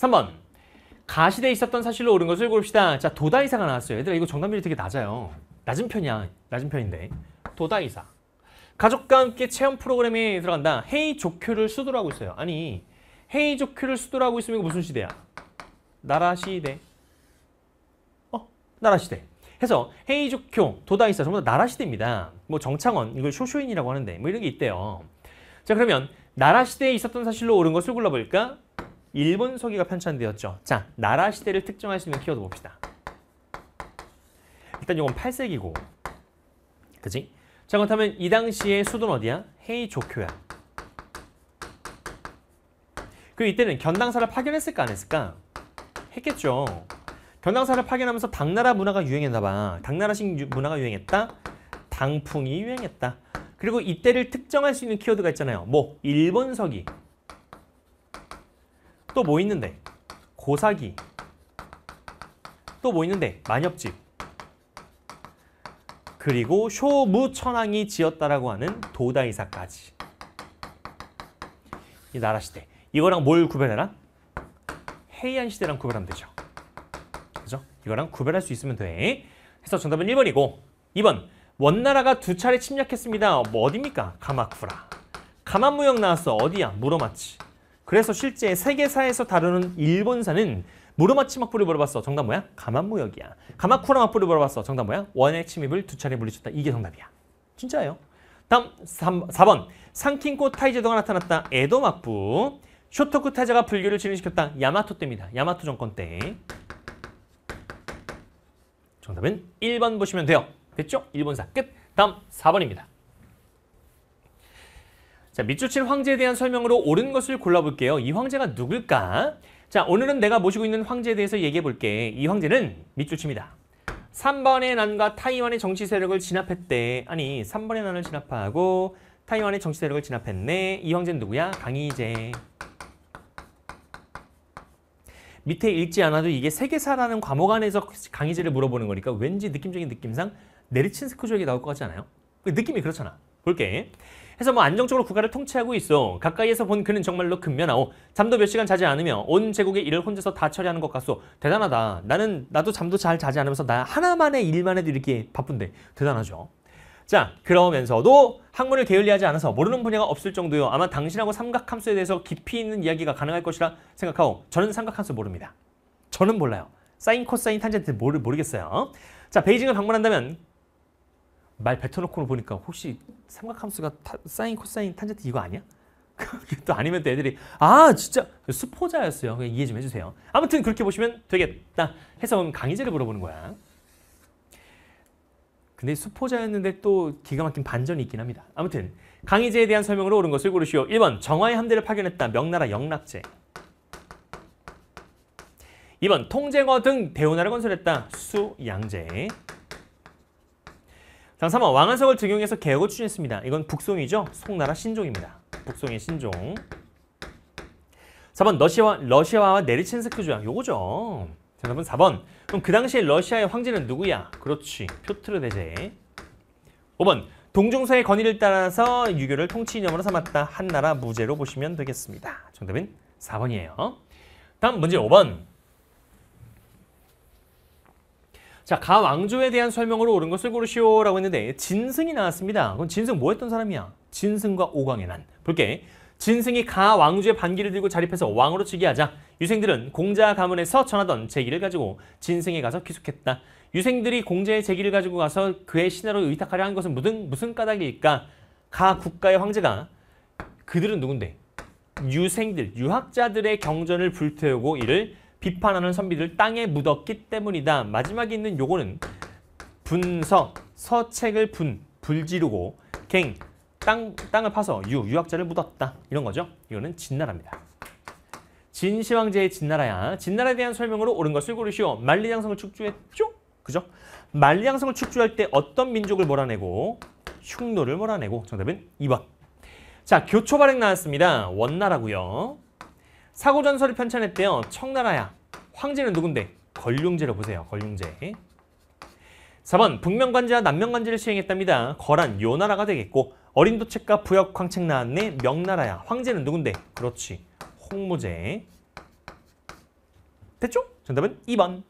3번. 가시대에 있었던 사실로 옳은 것을 고릅시다. 자, 도다이사가 나왔어요. 얘들아, 이거 정답률이 되게 낮아요. 낮은 편이야. 낮은 편인데. 도다이사. 가족과 함께 체험 프로그램에 들어간다. 헤이 조큐를 수도라고 있어요. 아니, 헤이 조큐를 수도라고 있으면 무슨 시대야? 나라 시대. 어, 나라 시대. 해서 헤이 조큐, 도다이사 전부 다 나라 시대입니다. 뭐 정창원, 이걸 쇼쇼인이라고 하는데 뭐 이런 게 있대요. 자, 그러면 나라 시대에 있었던 사실로 옳은 것을 골라볼까? 일본 서기가 편찬되었죠. 자, 나라 시대를 특정할 수 있는 키워드 봅시다. 일단 이건 8세기고. 그지? 자, 그렇다면 이 당시에 수도는 어디야? 헤이조쿄야. 그 이때는 견당사를 파견했을까 안 했을까? 했겠죠. 견당사를 파견하면서 당나라 문화가 유행했나 봐. 당나라식 문화가 유행했다. 당풍이 유행했다. 그리고 이때를 특정할 수 있는 키워드가 있잖아요. 뭐 일본서기, 또뭐 있는데? 고사기. 또 뭐 있는데? 만엽집. 그리고 쇼무천왕이 지었다라고 하는 도다이사까지. 이 나라 시대. 이거랑 뭘 구별해라? 헤이안 시대랑 구별하면 되죠. 그죠? 이거랑 구별할 수 있으면 돼. 해서 정답은 1번이고 2번 원나라가 두 차례 침략했습니다. 뭐 어딥니까? 가마쿠라. 가만무역 나왔어. 어디야? 물어맞지. 그래서 실제 세계사에서 다루는 일본사는 무르마치 막부를 물어봤어. 정답 뭐야? 가만무역이야. 가마쿠라 막부를 물어봤어. 정답 뭐야? 원의 침입을 두 차례 물리쳤다. 이게 정답이야. 진짜예요. 다음 3, 4번 상킨코 타이제도가 나타났다. 에도 막부. 쇼토쿠 타이제가 불교를 진행시켰다. 야마토 때입니다. 야마토 정권 때. 정답은 1번 보시면 돼요. 됐죠? 일본사 끝. 다음 4번입니다. 자, 밑줄친 황제에 대한 설명으로 옳은 것을 골라볼게요. 이 황제가 누굴까? 자, 오늘은 내가 모시고 있는 황제에 대해서 얘기해볼게. 이 황제는 밑줄칩니다. 3번의 난과 타이완의 정치 세력을 진압했대. 아니, 3번의 난을 진압하고 타이완의 정치 세력을 진압했네. 이 황제는 누구야? 강희재. 밑에 읽지 않아도 이게 세계사라는 과목 안에서 강의지를 물어보는 거니까 왠지 느낌적인 느낌상 네리친스크 조약이 나올 것 같지 않아요? 그 느낌이 그렇잖아. 볼게. 해서 뭐 안정적으로 국가를 통치하고 있어. 가까이에서 본 그는 정말로 금면하오. 잠도 몇 시간 자지 않으며 온 제국의 일을 혼자서 다 처리하는 것 같소. 대단하다. 나는 나도 잠도 잘 자지 않으면서 나 하나만의 일만 해도 이렇게 바쁜데 대단하죠. 자 그러면서도 학문을 게을리하지 않아서 모르는 분야가 없을 정도요. 아마 당신하고 삼각함수에 대해서 깊이 있는 이야기가 가능할 것이라 생각하고 저는 삼각함수 모릅니다. 저는 몰라요. 사인, 코사인, 탄젠트 모르, 모르겠어요. 자 베이징을 방문한다면 말 뱉어놓고 보니까 혹시 삼각함수가 타, 사인, 코사인, 탄젠트 이거 아니야? 또 아니면 또 애들이 아 진짜 수포자였어요. 그냥 이해 좀 해주세요. 아무튼 그렇게 보시면 되겠다 해서 강의제를 물어보는 거야. 근데 수포자였는데 또 기가 막힌 반전이 있긴 합니다. 아무튼 강의제에 대한 설명으로 옳은 것을 고르시오. 1번 정화의 함대를 파견했다. 명나라 영락제 2번 통쟁어 등 대운하를 건설했다. 수양제 다 3번 왕한석을 적용해서 개혁을 추진했습니다. 이건 북송이죠. 송나라 신종입니다. 북송의 신종. 4번 러시아와, 러시아와 네리첸스크 조약. 요거죠. 정답은 4번. 그럼 그 당시에 러시아의 황제는 누구야? 그렇지. 표트르 대제. 5번. 동종서의 권위를 따라서 유교를 통치 이념으로 삼았다. 한나라 무제로 보시면 되겠습니다. 정답은 4번이에요. 다음 문제 5번. 자, 가 왕조에 대한 설명으로 옳은 것을 고르시오라고 했는데 진승이 나왔습니다. 그럼 진승 뭐 했던 사람이야? 진승과 오광의 난. 볼게. 진승이 가 왕조의 반기를 들고 자립해서 왕으로 즉위하자 유생들은 공자 가문에서 전하던 제기를 가지고 진승에 가서 귀속했다. 유생들이 공자의 제기를 가지고 가서 그의 신하로 의탁하려 한 것은 무슨, 무슨 까닭일까? 가 국가의 황제가 그들은 누군데? 유생들, 유학자들의 경전을 불태우고 이를 비판하는 선비들 땅에 묻었기 때문이다. 마지막에 있는 요거는 분서, 서책을 분, 불지르고 갱, 땅, 땅을 파서 유, 유학자를 묻었다. 이런 거죠. 이거는 진나라입니다. 진시황제의 진나라야. 진나라에 대한 설명으로 옳은 것을 고르시오. 만리양성을 축조했죠? 그죠? 만리양성을 축조할 때 어떤 민족을 몰아내고 흉노를 몰아내고 정답은 2번. 자, 교초 발행 나왔습니다. 원나라고요. 사고전설을 편찬했대요. 청나라야. 황제는 누군데? 걸륭제로 보세요. 걸륭제. 4번 북명관제와 남명관제를 시행했답니다. 거란 요나라가 되겠고 어린 도책과 부역황책 나왔네. 명나라야. 황제는 누군데? 그렇지. 홍무제. 됐죠? 정답은 2번.